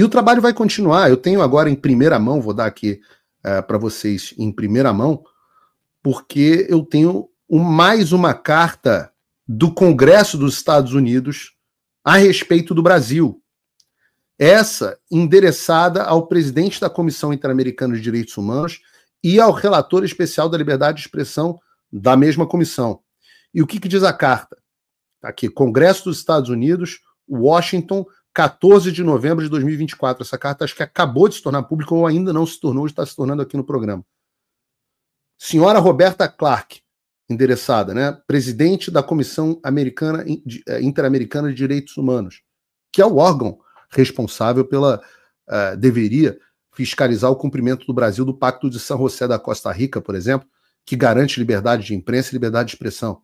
E o trabalho vai continuar. Eu tenho agora em primeira mão, vou dar aqui uh, eh, para vocês em primeira mão, porque eu tenho um, mais uma carta do Congresso dos Estados Unidos a respeito do Brasil. Essa endereçada ao presidente da Comissão Interamericana de Direitos Humanos e ao relator especial da liberdade de expressão da mesma comissão. E o que, que diz a carta? Tá aqui, Congresso dos Estados Unidos, Washington, 14 de novembro de 2024. Essa carta acho que acabou de se tornar pública ou ainda não se tornou, está se tornando aqui no programa. Senhora Roberta Clark, endereçada, né? Presidente da Comissão Americana eh, Interamericana de Direitos Humanos, que é o órgão responsável pela uh, deveria fiscalizar o cumprimento do Brasil do Pacto de São José da Costa Rica, por exemplo, que garante liberdade de imprensa e liberdade de expressão.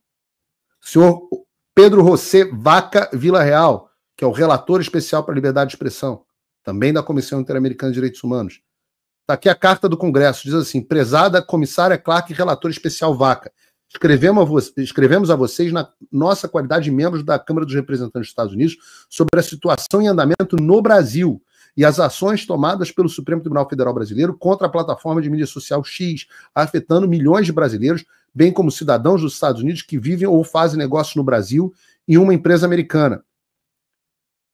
Senhor Pedro José Vaca Vila Real, que é o relator especial para a liberdade de expressão, também da Comissão Interamericana de Direitos Humanos. Está aqui a carta do Congresso, diz assim: prezada comissária Clark, relator especial Vaca. Escrevemos a, escrevemos a vocês, na nossa qualidade de membros da Câmara dos Representantes dos Estados Unidos, sobre a situação em andamento no Brasil e as ações tomadas pelo Supremo Tribunal Federal Brasileiro contra a plataforma de mídia social X, afetando milhões de brasileiros, bem como cidadãos dos Estados Unidos que vivem ou fazem negócios no Brasil e uma empresa americana.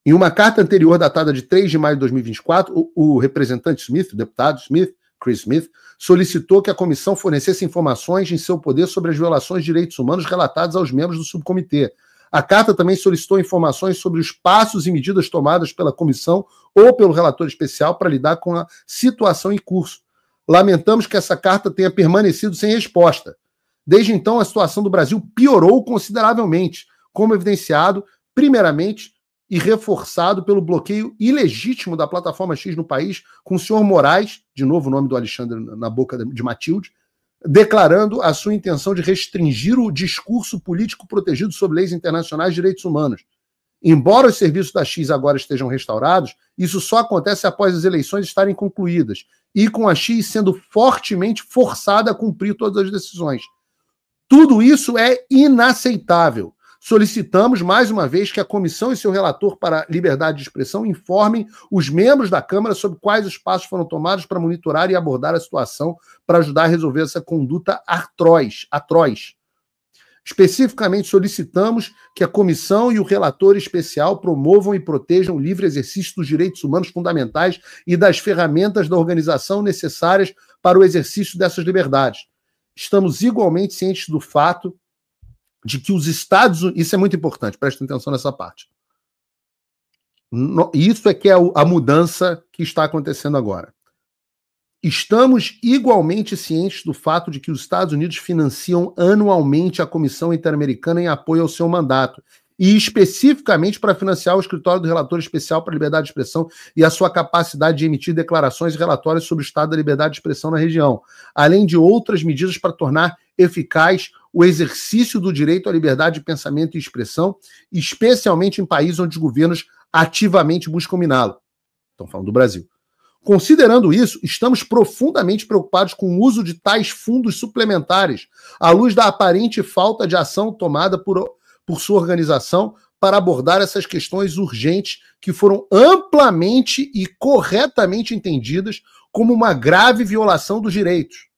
Em uma carta anterior datada de 3 de maio de 2024, o, o representante Smith, o deputado Smith, Chris Smith, solicitou que a comissão fornecesse informações em seu poder sobre as violações de direitos humanos relatadas aos membros do subcomitê. A carta também solicitou informações sobre os passos e medidas tomadas pela comissão ou pelo relator especial para lidar com a situação em curso. Lamentamos que essa carta tenha permanecido sem resposta. Desde então, a situação do Brasil piorou consideravelmente, como evidenciado, primeiramente, e reforçado pelo bloqueio ilegítimo da plataforma X no país, com o senhor Moraes, de novo o nome do Alexandre na boca de Matilde, declarando a sua intenção de restringir o discurso político protegido sobre leis internacionais e direitos humanos. Embora os serviços da X agora estejam restaurados, isso só acontece após as eleições estarem concluídas e com a X sendo fortemente forçada a cumprir todas as decisões. Tudo isso é inaceitável. Solicitamos mais uma vez que a comissão e seu relator para liberdade de expressão informem os membros da Câmara sobre quais os passos foram tomados para monitorar e abordar a situação para ajudar a resolver essa conduta atroz, atroz. Especificamente, solicitamos que a comissão e o relator especial promovam e protejam o livre exercício dos direitos humanos fundamentais e das ferramentas da organização necessárias para o exercício dessas liberdades. Estamos igualmente cientes do fato de que os Estados isso é muito importante, presta atenção nessa parte. Isso é que é a mudança que está acontecendo agora. Estamos igualmente cientes do fato de que os Estados Unidos financiam anualmente a Comissão Interamericana em apoio ao seu mandato, e especificamente para financiar o escritório do relator especial para a liberdade de expressão e a sua capacidade de emitir declarações e relatórios sobre o estado da liberdade de expressão na região, além de outras medidas para tornar eficaz o exercício do direito à liberdade de pensamento e expressão, especialmente em países onde os governos ativamente buscam miná-lo. Estão falando do Brasil. Considerando isso, estamos profundamente preocupados com o uso de tais fundos suplementares, à luz da aparente falta de ação tomada por, por sua organização para abordar essas questões urgentes que foram amplamente e corretamente entendidas como uma grave violação dos direitos.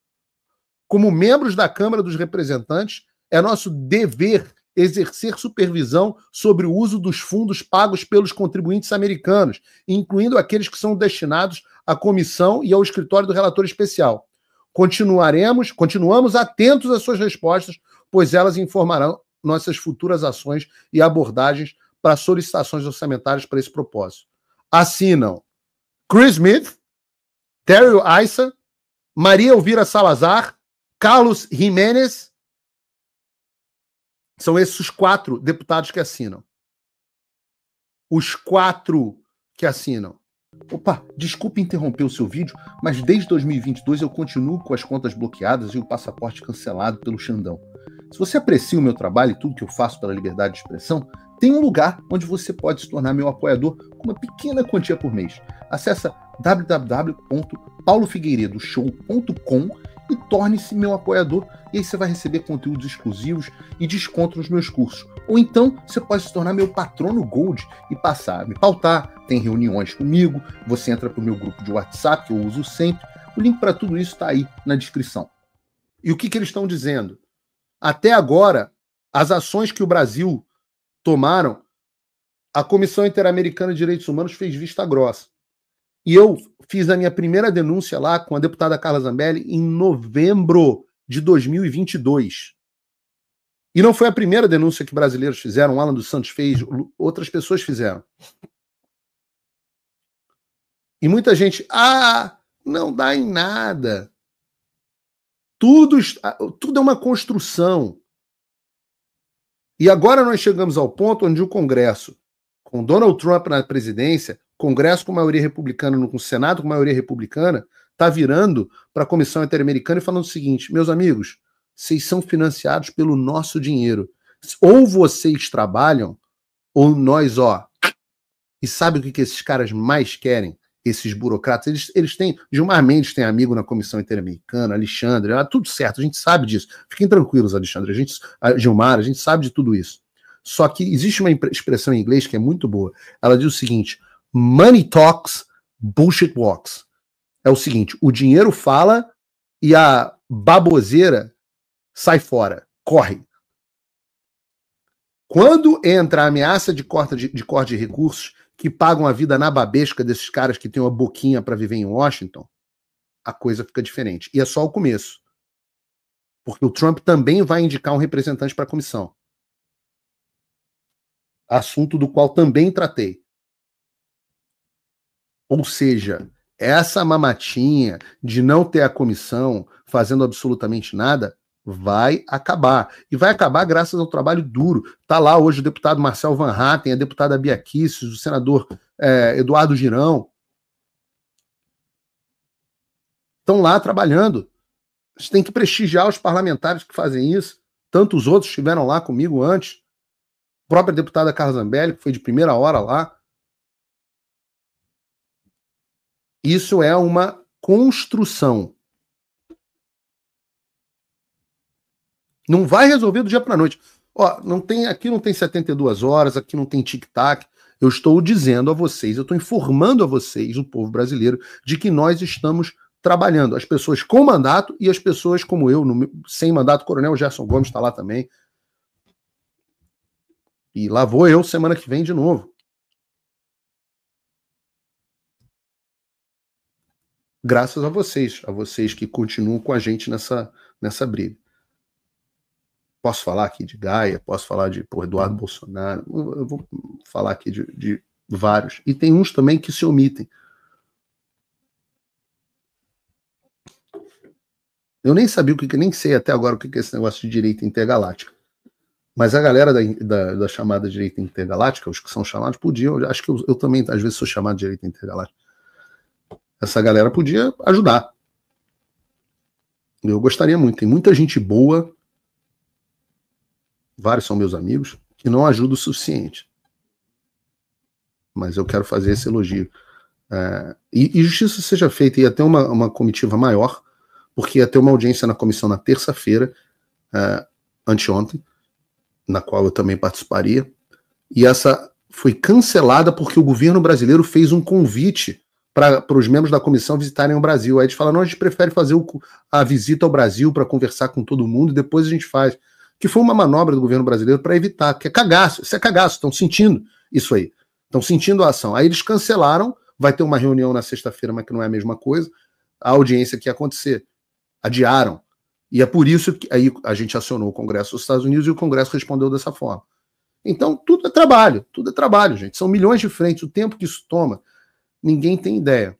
Como membros da Câmara dos Representantes, é nosso dever exercer supervisão sobre o uso dos fundos pagos pelos contribuintes americanos, incluindo aqueles que são destinados à comissão e ao escritório do relator especial. Continuaremos, continuamos atentos às suas respostas, pois elas informarão nossas futuras ações e abordagens para solicitações orçamentárias para esse propósito. Assinam Chris Smith, Terry Issa, Maria Elvira Salazar Carlos Jiménez. São esses os quatro deputados que assinam. Os quatro que assinam. Opa, desculpe interromper o seu vídeo, mas desde 2022 eu continuo com as contas bloqueadas e o passaporte cancelado pelo Xandão. Se você aprecia o meu trabalho e tudo que eu faço pela liberdade de expressão, tem um lugar onde você pode se tornar meu apoiador com uma pequena quantia por mês. Acesse www.paulofigueiredoshow.com e torne-se meu apoiador. E aí você vai receber conteúdos exclusivos e desconto nos meus cursos. Ou então você pode se tornar meu patrono Gold e passar a me pautar. Tem reuniões comigo, você entra para o meu grupo de WhatsApp, que eu uso sempre. O link para tudo isso está aí na descrição. E o que, que eles estão dizendo? Até agora, as ações que o Brasil tomaram, a Comissão Interamericana de Direitos Humanos fez vista grossa. E eu fiz a minha primeira denúncia lá com a deputada Carla Zambelli em novembro de 2022. E não foi a primeira denúncia que brasileiros fizeram, Alan dos Santos fez, outras pessoas fizeram. E muita gente, ah, não dá em nada. Tudo, tudo é uma construção. E agora nós chegamos ao ponto onde o Congresso, com Donald Trump na presidência, Congresso com maioria republicana, no Senado com maioria republicana, está virando para a Comissão Interamericana e falando o seguinte: meus amigos, vocês são financiados pelo nosso dinheiro. Ou vocês trabalham, ou nós, ó. E sabe o que, que esses caras mais querem? Esses burocratas, eles, eles têm. Gilmar Mendes tem amigo na Comissão Interamericana, Alexandre, é tudo certo, a gente sabe disso. Fiquem tranquilos, Alexandre, a gente, a Gilmar, a gente sabe de tudo isso. Só que existe uma expressão em inglês que é muito boa. Ela diz o seguinte: Money Talks, Bullshit Walks. É o seguinte: o dinheiro fala e a baboseira sai fora, corre. Quando entra a ameaça de corte de, de, corte de recursos, que pagam a vida na babesca desses caras que têm uma boquinha para viver em Washington, a coisa fica diferente. E é só o começo. Porque o Trump também vai indicar um representante para a comissão. Assunto do qual também tratei. Ou seja, essa mamatinha de não ter a comissão fazendo absolutamente nada vai acabar. E vai acabar graças ao trabalho duro. Está lá hoje o deputado Marcel Van Hatten, a deputada Bia Kicis, o senador é, Eduardo Girão. Estão lá trabalhando. A gente tem que prestigiar os parlamentares que fazem isso. Tantos outros estiveram lá comigo antes. A própria deputada Carla Zambelli, que foi de primeira hora lá. Isso é uma construção. Não vai resolver do dia para a noite. Ó, não tem aqui não tem 72 horas, aqui não tem tic-tac. Eu estou dizendo a vocês, eu estou informando a vocês, o povo brasileiro, de que nós estamos trabalhando. As pessoas com mandato e as pessoas como eu, no, sem mandato. Coronel Gerson Gomes está lá também. E lá vou eu semana que vem de novo. graças a vocês, a vocês que continuam com a gente nessa, nessa briga. Posso falar aqui de Gaia, posso falar de Eduardo uhum. Bolsonaro, eu vou falar aqui de, de vários. E tem uns também que se omitem. Eu nem sabia o que, nem sei até agora o que é esse negócio de direita intergaláctica. Mas a galera da, da, da chamada direita intergaláctica, os que são chamados, podiam. Acho que eu, eu também, às vezes, sou chamado de direita intergaláctica essa galera podia ajudar. Eu gostaria muito. Tem muita gente boa, vários são meus amigos, que não ajuda o suficiente. Mas eu quero fazer esse elogio. É, e, e, justiça seja feita, ia ter uma, uma comitiva maior, porque ia ter uma audiência na comissão na terça-feira, é, anteontem, na qual eu também participaria, e essa foi cancelada porque o governo brasileiro fez um convite para os membros da comissão visitarem o Brasil. Aí a gente fala, não, a gente prefere fazer o, a visita ao Brasil para conversar com todo mundo e depois a gente faz. Que foi uma manobra do governo brasileiro para evitar, que é cagaço, isso é cagaço, estão sentindo isso aí. Estão sentindo a ação. Aí eles cancelaram, vai ter uma reunião na sexta-feira, mas que não é a mesma coisa, a audiência que ia acontecer. Adiaram. E é por isso que aí a gente acionou o Congresso dos Estados Unidos e o Congresso respondeu dessa forma. Então, tudo é trabalho, tudo é trabalho, gente. São milhões de frentes, o tempo que isso toma Ninguém tem ideia.